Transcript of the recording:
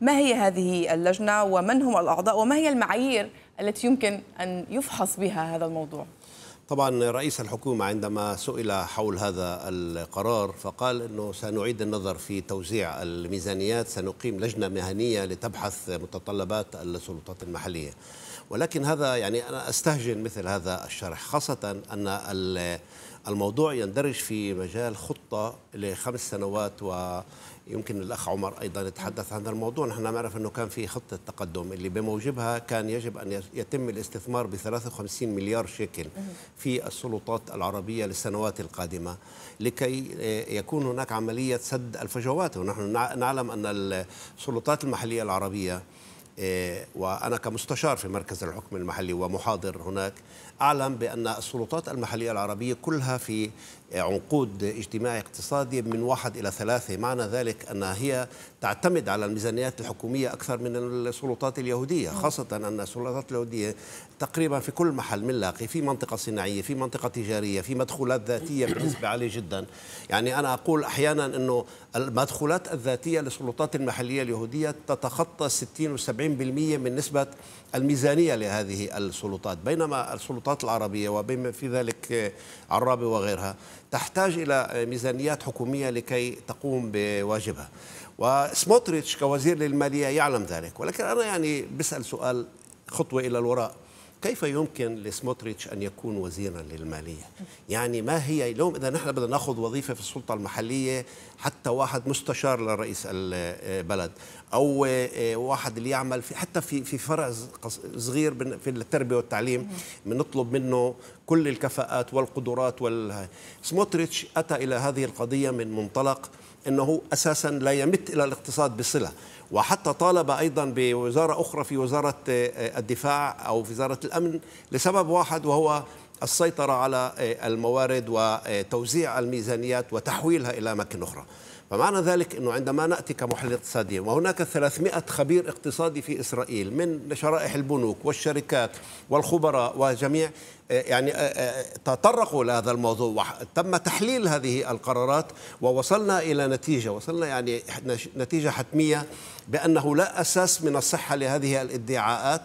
ما هي هذه اللجنة ومن هم الأعضاء وما هي المعايير التي يمكن أن يفحص بها هذا الموضوع طبعا رئيس الحكومة عندما سئل حول هذا القرار فقال أنه سنعيد النظر في توزيع الميزانيات سنقيم لجنة مهنية لتبحث متطلبات السلطات المحلية ولكن هذا يعني أنا أستهجن مثل هذا الشرح خاصة أن الموضوع يندرج في مجال خطة لخمس سنوات ويمكن الأخ عمر أيضا يتحدث عن هذا الموضوع نحن نعرف أنه كان في خطة تقدم اللي بموجبها كان يجب أن يتم الاستثمار ب 53 مليار شيكل في السلطات العربية للسنوات القادمة لكي يكون هناك عملية سد الفجوات ونحن نعلم أن السلطات المحلية العربية إيه، وأنا كمستشار في مركز الحكم المحلي ومحاضر هناك أعلم بأن السلطات المحلية العربية كلها في عقود اجتماعي اقتصادي من واحد إلى ثلاثة معنى ذلك أنها هي تعتمد على الميزانيات الحكومية أكثر من السلطات اليهودية خاصة أن السلطات اليهودية تقريبا في كل محل بنلاقي في منطقة صناعية في منطقة تجارية في مدخولات ذاتية بنسبة عالية جدا يعني أنا أقول أحيانا أنه المدخولات الذاتية للسلطات المحلية اليهودية تتخطى 60 و 70 من نسبة الميزانية لهذه السلطات بينما السلطات العربية وبما في ذلك عرابي وغيرها تحتاج إلى ميزانيات حكومية لكي تقوم بواجبها وسموتريتش كوزير للمالية يعلم ذلك ولكن أنا يعني بسأل سؤال خطوة إلى الوراء كيف يمكن لسموتريتش أن يكون وزيرا للمالية؟ يعني ما هي اليوم إذا نحن بدنا ناخذ وظيفة في السلطة المحلية حتى واحد مستشار لرئيس البلد أو آه، واحد اللي يعمل في حتى في في فرع صغير في التربية والتعليم بنطلب منه كل الكفاءات والقدرات وال سموتريتش أتى إلى هذه القضية من منطلق أنه أساسا لا يمت إلى الاقتصاد بصلة وحتى طالب أيضا بوزارة أخرى في وزارة آه، الدفاع أو في وزارة الأمن لسبب واحد وهو السيطرة على آه، الموارد وتوزيع الميزانيات وتحويلها إلى أماكن أخرى فمعنى ذلك أنه عندما نأتي كمحلل اقتصادي وهناك 300 خبير اقتصادي في إسرائيل من شرائح البنوك والشركات والخبراء وجميع آه، يعني آه، تطرقوا لهذا الموضوع وتم تحليل هذه القرارات ووصلنا إلى نتيجة وصلنا يعني نتيجة حتمية بأنه لا أساس من الصحة لهذه الادعاءات